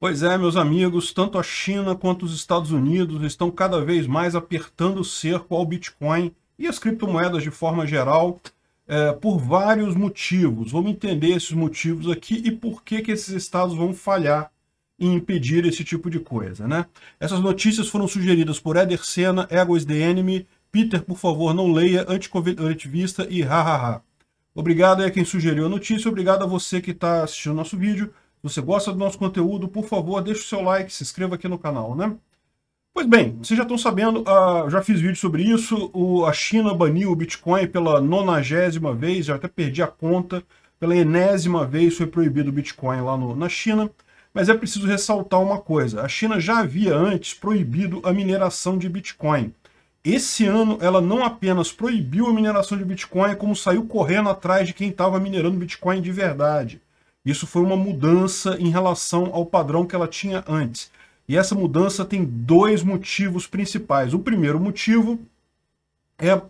Pois é, meus amigos, tanto a China quanto os Estados Unidos estão cada vez mais apertando o cerco ao Bitcoin e as criptomoedas de forma geral é, por vários motivos. Vamos entender esses motivos aqui e por que, que esses estados vão falhar em impedir esse tipo de coisa, né? Essas notícias foram sugeridas por Eder Senna, Ego is the Enemy, Peter, por favor, não leia, anticoletivista e hahaha. Obrigado a é quem sugeriu a notícia, obrigado a você que está assistindo nosso vídeo você gosta do nosso conteúdo, por favor, deixe o seu like, se inscreva aqui no canal, né? Pois bem, vocês já estão sabendo, uh, já fiz vídeo sobre isso, o, a China baniu o Bitcoin pela nonagésima vez, já até perdi a conta, pela enésima vez foi proibido o Bitcoin lá no, na China, mas é preciso ressaltar uma coisa, a China já havia antes proibido a mineração de Bitcoin. Esse ano ela não apenas proibiu a mineração de Bitcoin, como saiu correndo atrás de quem estava minerando Bitcoin de verdade. Isso foi uma mudança em relação ao padrão que ela tinha antes. E essa mudança tem dois motivos principais. O primeiro motivo é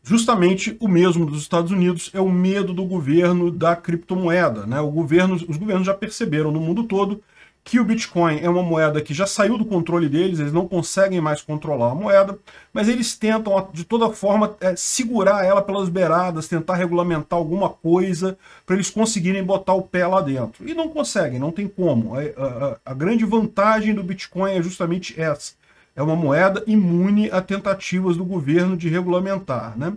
justamente o mesmo dos Estados Unidos, é o medo do governo da criptomoeda. Né? O governo, os governos já perceberam no mundo todo que o Bitcoin é uma moeda que já saiu do controle deles, eles não conseguem mais controlar a moeda, mas eles tentam, de toda forma, é, segurar ela pelas beiradas, tentar regulamentar alguma coisa para eles conseguirem botar o pé lá dentro. E não conseguem, não tem como. É, a, a, a grande vantagem do Bitcoin é justamente essa. É uma moeda imune a tentativas do governo de regulamentar, né?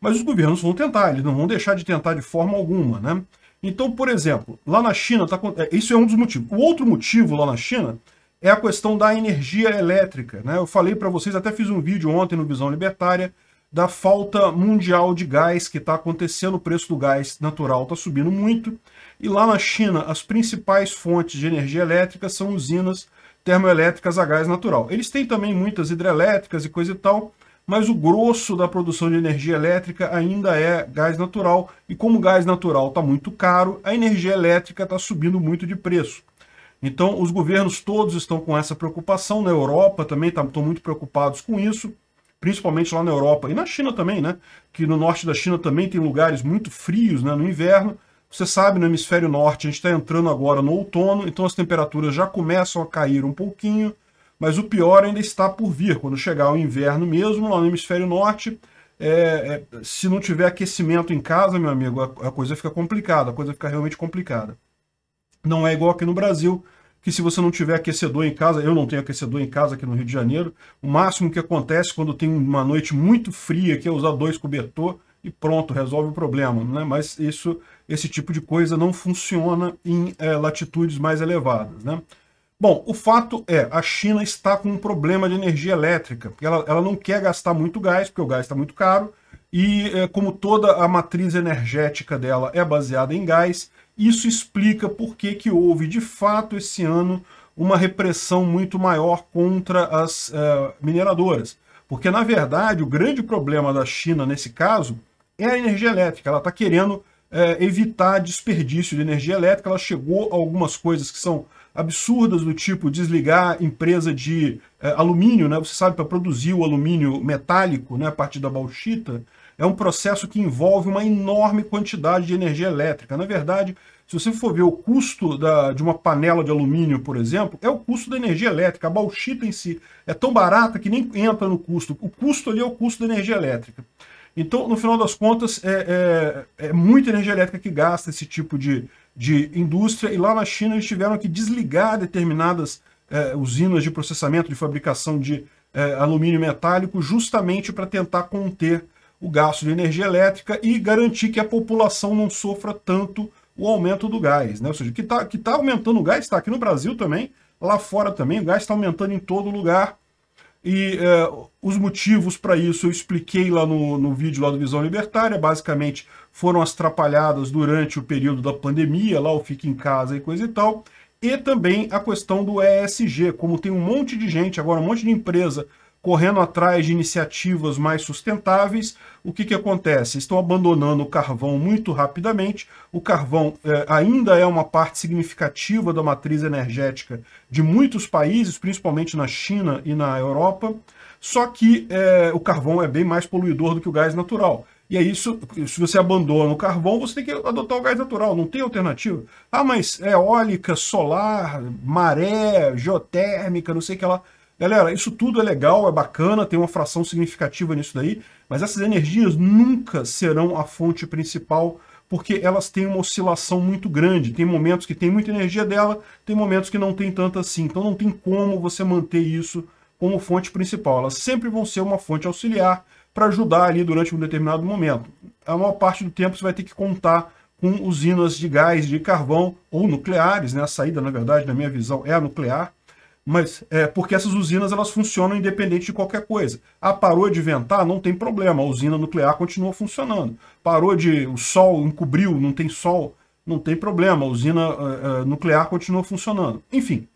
Mas os governos vão tentar, eles não vão deixar de tentar de forma alguma, né? Então, por exemplo, lá na China, tá, é, isso é um dos motivos. O outro motivo lá na China é a questão da energia elétrica. Né? Eu falei para vocês, até fiz um vídeo ontem no Visão Libertária, da falta mundial de gás que está acontecendo, o preço do gás natural está subindo muito. E lá na China, as principais fontes de energia elétrica são usinas termoelétricas a gás natural. Eles têm também muitas hidrelétricas e coisa e tal, mas o grosso da produção de energia elétrica ainda é gás natural, e como o gás natural está muito caro, a energia elétrica está subindo muito de preço. Então, os governos todos estão com essa preocupação, na Europa também estão tá, muito preocupados com isso, principalmente lá na Europa e na China também, né? Que no norte da China também tem lugares muito frios né, no inverno. Você sabe, no hemisfério norte, a gente está entrando agora no outono, então as temperaturas já começam a cair um pouquinho. Mas o pior ainda está por vir. Quando chegar o inverno mesmo, lá no hemisfério norte, é, é, se não tiver aquecimento em casa, meu amigo, a, a coisa fica complicada, a coisa fica realmente complicada. Não é igual aqui no Brasil, que se você não tiver aquecedor em casa, eu não tenho aquecedor em casa aqui no Rio de Janeiro, o máximo que acontece quando tem uma noite muito fria, que é usar dois cobertor e pronto, resolve o problema, né? Mas isso, esse tipo de coisa não funciona em é, latitudes mais elevadas, né? Bom, o fato é, a China está com um problema de energia elétrica. Ela, ela não quer gastar muito gás, porque o gás está muito caro, e é, como toda a matriz energética dela é baseada em gás, isso explica por que, que houve, de fato, esse ano, uma repressão muito maior contra as é, mineradoras. Porque, na verdade, o grande problema da China, nesse caso, é a energia elétrica. Ela está querendo é, evitar desperdício de energia elétrica. Ela chegou a algumas coisas que são absurdas do tipo desligar empresa de é, alumínio, né? Você sabe, para produzir o alumínio metálico, né, a partir da bauxita, é um processo que envolve uma enorme quantidade de energia elétrica. Na verdade, se você for ver o custo da, de uma panela de alumínio, por exemplo, é o custo da energia elétrica. A bauxita em si é tão barata que nem entra no custo. O custo ali é o custo da energia elétrica. Então, no final das contas, é, é, é muita energia elétrica que gasta esse tipo de, de indústria, e lá na China eles tiveram que desligar determinadas eh, usinas de processamento, de fabricação de eh, alumínio metálico, justamente para tentar conter o gasto de energia elétrica e garantir que a população não sofra tanto o aumento do gás. Né? Ou seja, que está que tá aumentando o gás, está aqui no Brasil também, lá fora também, o gás está aumentando em todo lugar, e é, os motivos para isso eu expliquei lá no, no vídeo lá do Visão Libertária, basicamente foram as atrapalhadas durante o período da pandemia, lá o Fique em Casa e coisa e tal, e também a questão do ESG, como tem um monte de gente, agora um monte de empresa correndo atrás de iniciativas mais sustentáveis, o que, que acontece? Estão abandonando o carvão muito rapidamente. O carvão é, ainda é uma parte significativa da matriz energética de muitos países, principalmente na China e na Europa. Só que é, o carvão é bem mais poluidor do que o gás natural. E é isso, se você abandona o carvão, você tem que adotar o gás natural, não tem alternativa. Ah, mas é eólica, solar, maré, geotérmica, não sei o que lá. Ela Galera, isso tudo é legal, é bacana, tem uma fração significativa nisso daí, mas essas energias nunca serão a fonte principal porque elas têm uma oscilação muito grande. Tem momentos que tem muita energia dela, tem momentos que não tem tanta assim. Então não tem como você manter isso como fonte principal. Elas sempre vão ser uma fonte auxiliar para ajudar ali durante um determinado momento. A maior parte do tempo você vai ter que contar com usinas de gás, de carvão ou nucleares, né? A saída, na verdade, na minha visão, é a nuclear, mas é porque essas usinas elas funcionam independente de qualquer coisa. Ah, parou de ventar, não tem problema, a usina nuclear continua funcionando. Parou de o sol encobriu, não tem sol, não tem problema, a usina uh, uh, nuclear continua funcionando. Enfim.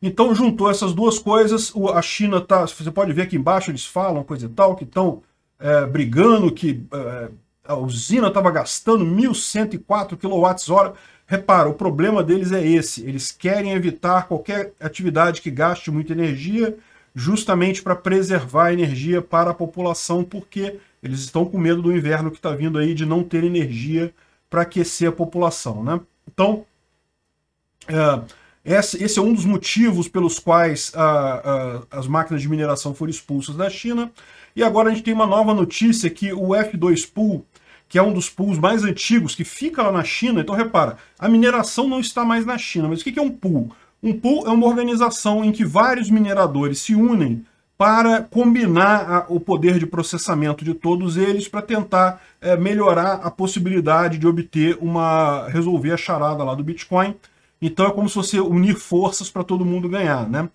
Então juntou essas duas coisas, o, a China tá, você pode ver aqui embaixo eles falam coisa e tal que estão é, brigando que é, a usina estava gastando 1.104 kWh Repara, o problema deles é esse. Eles querem evitar qualquer atividade que gaste muita energia, justamente para preservar a energia para a população, porque eles estão com medo do inverno que está vindo aí de não ter energia para aquecer a população. Né? Então, é, esse é um dos motivos pelos quais as máquinas de mineração foram expulsas da China. E agora a gente tem uma nova notícia que o F2 Pool que é um dos pools mais antigos, que fica lá na China. Então, repara, a mineração não está mais na China. Mas o que é um pool? Um pool é uma organização em que vários mineradores se unem para combinar a, o poder de processamento de todos eles para tentar é, melhorar a possibilidade de obter uma. resolver a charada lá do Bitcoin. Então é como se você unir forças para todo mundo ganhar, né?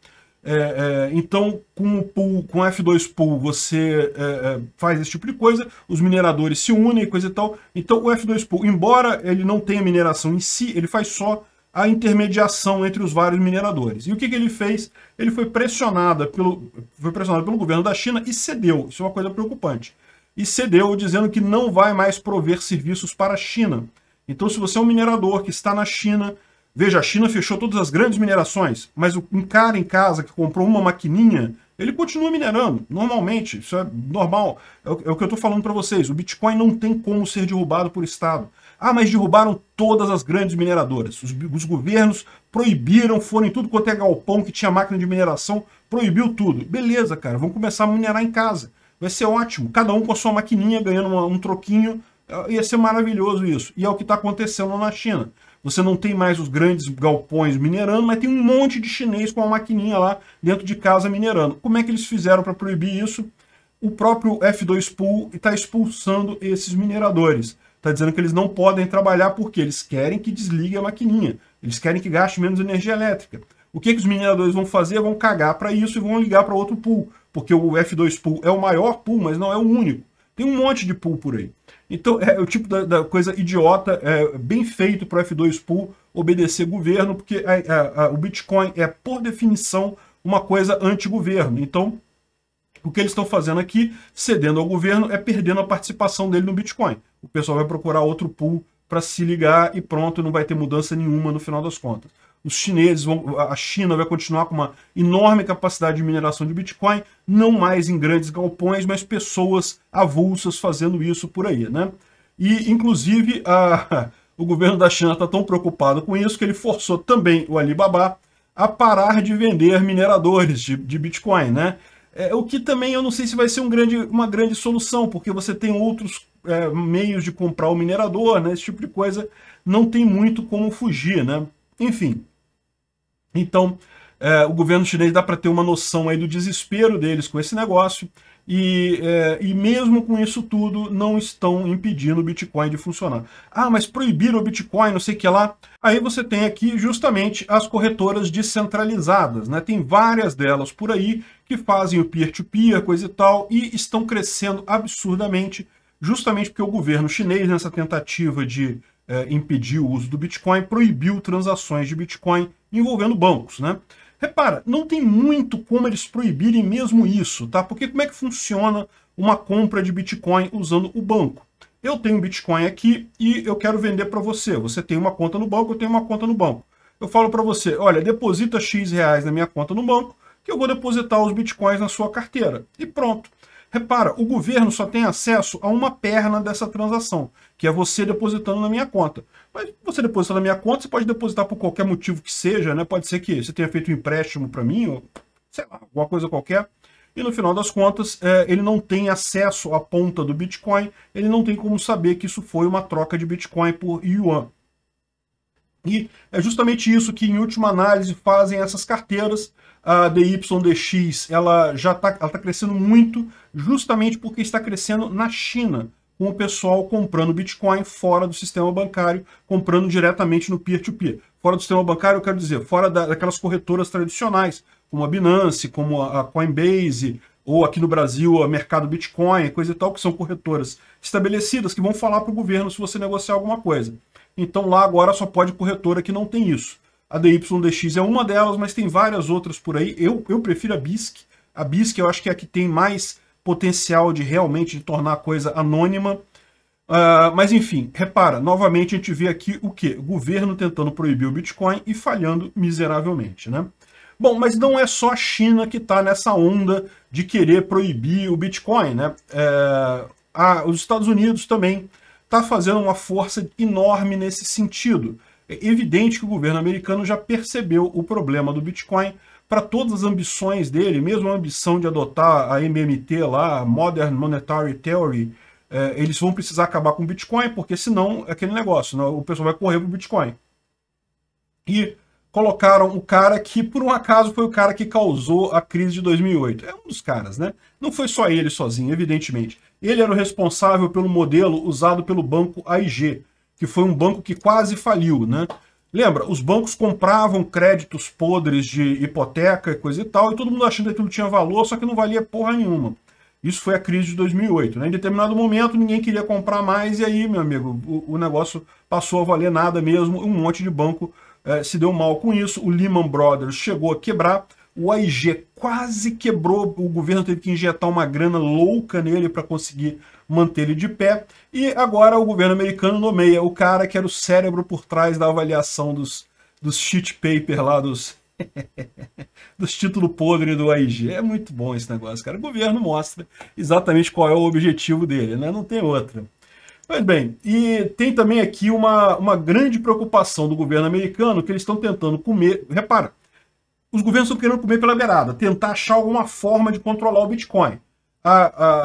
É, é, então, com o pool, com F2 pool, você é, é, faz esse tipo de coisa, os mineradores se unem, coisa e tal. Então, o F2 pool, embora ele não tenha mineração em si, ele faz só a intermediação entre os vários mineradores. E o que, que ele fez? Ele foi, pelo, foi pressionado pelo governo da China e cedeu. Isso é uma coisa preocupante. E cedeu, dizendo que não vai mais prover serviços para a China. Então, se você é um minerador que está na China Veja, a China fechou todas as grandes minerações, mas o um cara em casa que comprou uma maquininha, ele continua minerando, normalmente, isso é normal. É o, é o que eu estou falando para vocês, o Bitcoin não tem como ser derrubado por Estado. Ah, mas derrubaram todas as grandes mineradoras. Os, os governos proibiram, foram em tudo quanto é galpão que tinha máquina de mineração, proibiu tudo. Beleza, cara, vamos começar a minerar em casa. Vai ser ótimo, cada um com a sua maquininha ganhando uma, um troquinho, ah, ia ser maravilhoso isso. E é o que está acontecendo na China. Você não tem mais os grandes galpões minerando, mas tem um monte de chinês com uma maquininha lá dentro de casa minerando. Como é que eles fizeram para proibir isso? O próprio F2 Pool está expulsando esses mineradores. Está dizendo que eles não podem trabalhar porque eles querem que desligue a maquininha. Eles querem que gaste menos energia elétrica. O que, que os mineradores vão fazer? Vão cagar para isso e vão ligar para outro pool. Porque o F2 Pool é o maior pool, mas não é o único. Tem um monte de pool por aí. Então, é, é o tipo da, da coisa idiota, é, bem feito para o F2 Pool obedecer governo, porque é, é, o Bitcoin é, por definição, uma coisa anti-governo. Então, o que eles estão fazendo aqui, cedendo ao governo, é perdendo a participação dele no Bitcoin. O pessoal vai procurar outro pool para se ligar e pronto, não vai ter mudança nenhuma no final das contas os chineses vão, a China vai continuar com uma enorme capacidade de mineração de Bitcoin, não mais em grandes galpões, mas pessoas avulsas fazendo isso por aí, né? E, inclusive, a, o governo da China está tão preocupado com isso que ele forçou também o Alibaba a parar de vender mineradores de, de Bitcoin, né? É, o que também eu não sei se vai ser um grande, uma grande solução, porque você tem outros é, meios de comprar o minerador, né? Esse tipo de coisa não tem muito como fugir, né? Enfim, então, é, o governo chinês dá para ter uma noção aí do desespero deles com esse negócio, e, é, e mesmo com isso tudo, não estão impedindo o Bitcoin de funcionar. Ah, mas proibiram o Bitcoin, não sei o que lá. Aí você tem aqui justamente as corretoras descentralizadas, né? Tem várias delas por aí que fazem o peer-to-peer, -peer, coisa e tal, e estão crescendo absurdamente, justamente porque o governo chinês, nessa tentativa de é, impedir o uso do Bitcoin, proibiu transações de Bitcoin envolvendo bancos, né? Repara, não tem muito como eles proibirem mesmo isso, tá? Porque como é que funciona uma compra de Bitcoin usando o banco? Eu tenho Bitcoin aqui e eu quero vender para você. Você tem uma conta no banco, eu tenho uma conta no banco. Eu falo para você, olha, deposita X reais na minha conta no banco, que eu vou depositar os Bitcoins na sua carteira. E pronto. Repara, o governo só tem acesso a uma perna dessa transação, que é você depositando na minha conta. Mas você depositando na minha conta, você pode depositar por qualquer motivo que seja, né? Pode ser que você tenha feito um empréstimo para mim, ou sei lá, alguma coisa qualquer. E no final das contas, é, ele não tem acesso à ponta do Bitcoin, ele não tem como saber que isso foi uma troca de Bitcoin por Yuan. E é justamente isso que, em última análise, fazem essas carteiras. A DYDX ela já está tá crescendo muito, justamente porque está crescendo na China, com o pessoal comprando Bitcoin fora do sistema bancário, comprando diretamente no peer-to-peer. -peer. Fora do sistema bancário, eu quero dizer, fora da, daquelas corretoras tradicionais, como a Binance, como a Coinbase, ou aqui no Brasil, o Mercado Bitcoin, coisa e tal, que são corretoras estabelecidas que vão falar para o governo se você negociar alguma coisa. Então lá agora só pode corretora que não tem isso. A DYDX é uma delas, mas tem várias outras por aí. Eu, eu prefiro a BISC. A BISC eu acho que é a que tem mais potencial de realmente de tornar a coisa anônima. Uh, mas enfim, repara, novamente a gente vê aqui o que? governo tentando proibir o Bitcoin e falhando miseravelmente, né? Bom, mas não é só a China que está nessa onda de querer proibir o Bitcoin, né? É, a, os Estados Unidos também está fazendo uma força enorme nesse sentido. É evidente que o governo americano já percebeu o problema do Bitcoin para todas as ambições dele, mesmo a ambição de adotar a MMT lá, Modern Monetary Theory, é, eles vão precisar acabar com o Bitcoin, porque senão é aquele negócio, né? o pessoal vai correr para o Bitcoin. E colocaram o cara que, por um acaso, foi o cara que causou a crise de 2008. É um dos caras, né? Não foi só ele sozinho, evidentemente. Ele era o responsável pelo modelo usado pelo banco AIG, que foi um banco que quase faliu, né? Lembra, os bancos compravam créditos podres de hipoteca e coisa e tal, e todo mundo achando que aquilo tinha valor, só que não valia porra nenhuma. Isso foi a crise de 2008. Né? Em determinado momento, ninguém queria comprar mais, e aí, meu amigo, o, o negócio passou a valer nada mesmo. Um monte de banco eh, se deu mal com isso. O Lehman Brothers chegou a quebrar, o AIG quase quebrou, o governo teve que injetar uma grana louca nele para conseguir manter ele de pé. E agora o governo americano nomeia o cara que era o cérebro por trás da avaliação dos, dos cheat paper lá, dos, dos títulos podres do AIG. É muito bom esse negócio, cara. O governo mostra exatamente qual é o objetivo dele, né? Não tem outra. Pois bem, e tem também aqui uma, uma grande preocupação do governo americano que eles estão tentando comer. Repara, os governos estão querendo comer pela beirada, tentar achar alguma forma de controlar o Bitcoin. A,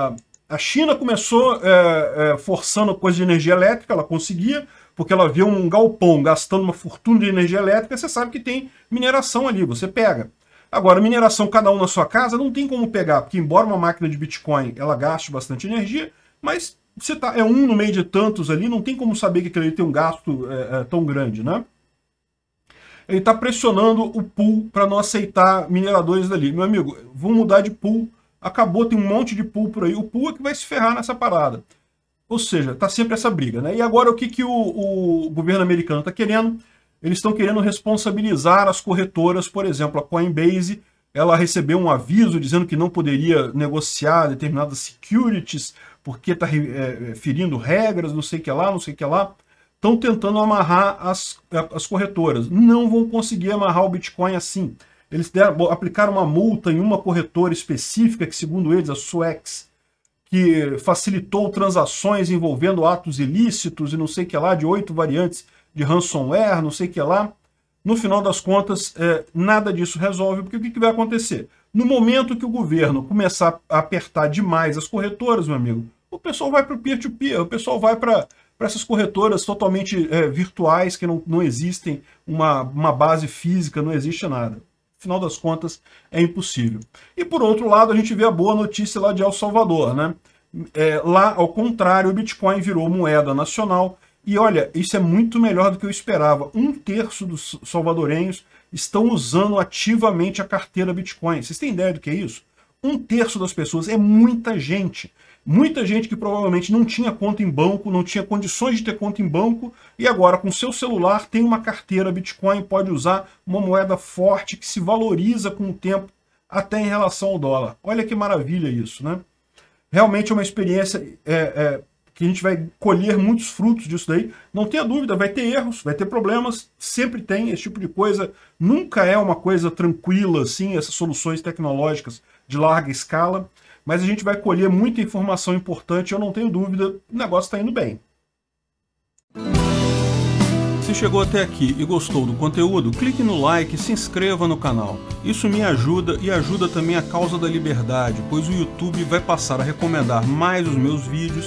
a, a China começou é, é, forçando coisa de energia elétrica, ela conseguia, porque ela vê um galpão gastando uma fortuna de energia elétrica, você sabe que tem mineração ali, você pega. Agora, mineração cada um na sua casa não tem como pegar, porque embora uma máquina de Bitcoin ela gaste bastante energia, mas você tá, é um no meio de tantos ali, não tem como saber que aquele tem um gasto é, é tão grande, né? ele está pressionando o pool para não aceitar mineradores dali. Meu amigo, vou mudar de pool. Acabou, tem um monte de pool por aí. O pool é que vai se ferrar nessa parada. Ou seja, está sempre essa briga. Né? E agora o que, que o, o governo americano está querendo? Eles estão querendo responsabilizar as corretoras, por exemplo, a Coinbase. Ela recebeu um aviso dizendo que não poderia negociar determinadas securities porque está é, é, ferindo regras, não sei o que lá, não sei o que lá estão tentando amarrar as, as corretoras. Não vão conseguir amarrar o Bitcoin assim. Eles deram, aplicaram uma multa em uma corretora específica, que segundo eles, a Suex, que facilitou transações envolvendo atos ilícitos e não sei o que lá, de oito variantes de ransomware, não sei o que lá. No final das contas, é, nada disso resolve, porque o que, que vai acontecer? No momento que o governo começar a apertar demais as corretoras, meu amigo, o pessoal vai para o peer-to-peer, o pessoal vai para para essas corretoras totalmente é, virtuais, que não, não existem uma, uma base física, não existe nada. Afinal das contas, é impossível. E por outro lado, a gente vê a boa notícia lá de El Salvador, né? É, lá, ao contrário, o Bitcoin virou moeda nacional. E olha, isso é muito melhor do que eu esperava. Um terço dos salvadorenhos estão usando ativamente a carteira Bitcoin. Vocês têm ideia do que é isso? Um terço das pessoas, é muita gente. Muita gente que provavelmente não tinha conta em banco, não tinha condições de ter conta em banco, e agora com seu celular tem uma carteira Bitcoin, pode usar uma moeda forte que se valoriza com o tempo, até em relação ao dólar. Olha que maravilha isso, né? Realmente é uma experiência é, é, que a gente vai colher muitos frutos disso daí. Não tenha dúvida, vai ter erros, vai ter problemas, sempre tem esse tipo de coisa. Nunca é uma coisa tranquila, assim, essas soluções tecnológicas de larga escala mas a gente vai colher muita informação importante, eu não tenho dúvida, o negócio está indo bem. Se chegou até aqui e gostou do conteúdo, clique no like e se inscreva no canal. Isso me ajuda e ajuda também a causa da liberdade, pois o YouTube vai passar a recomendar mais os meus vídeos